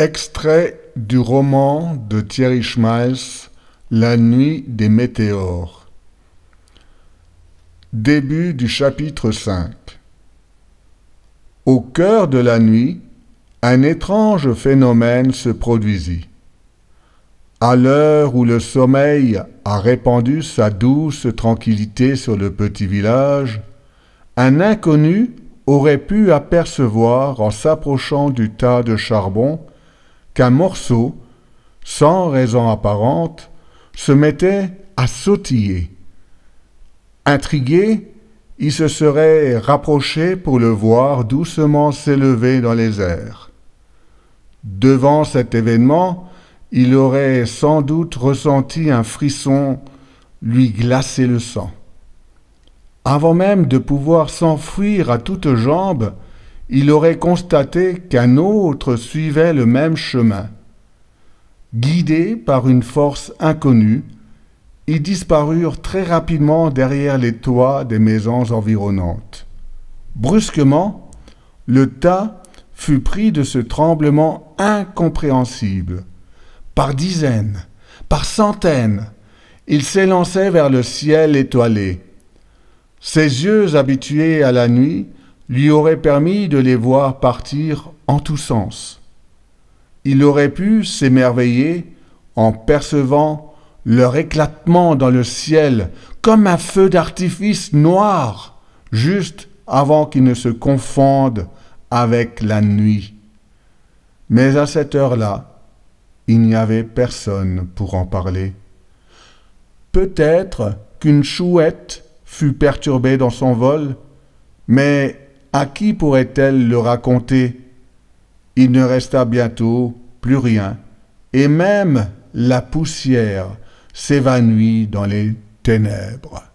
Extrait du roman de Thierry Schmalz, La nuit des météores. Début du chapitre 5. Au cœur de la nuit, un étrange phénomène se produisit. À l'heure où le sommeil a répandu sa douce tranquillité sur le petit village, un inconnu aurait pu apercevoir en s'approchant du tas de charbon morceau, sans raison apparente, se mettait à sautiller. Intrigué, il se serait rapproché pour le voir doucement s'élever dans les airs. Devant cet événement, il aurait sans doute ressenti un frisson lui glacer le sang. Avant même de pouvoir s'enfuir à toutes jambes, il aurait constaté qu'un autre suivait le même chemin. Guidés par une force inconnue, ils disparurent très rapidement derrière les toits des maisons environnantes. Brusquement, le tas fut pris de ce tremblement incompréhensible. Par dizaines, par centaines, il s'élançait vers le ciel étoilé. Ses yeux habitués à la nuit lui aurait permis de les voir partir en tous sens. Il aurait pu s'émerveiller en percevant leur éclatement dans le ciel comme un feu d'artifice noir, juste avant qu'il ne se confonde avec la nuit. Mais à cette heure-là, il n'y avait personne pour en parler. Peut-être qu'une chouette fut perturbée dans son vol, mais à qui pourrait-elle le raconter Il ne resta bientôt plus rien, et même la poussière s'évanouit dans les ténèbres.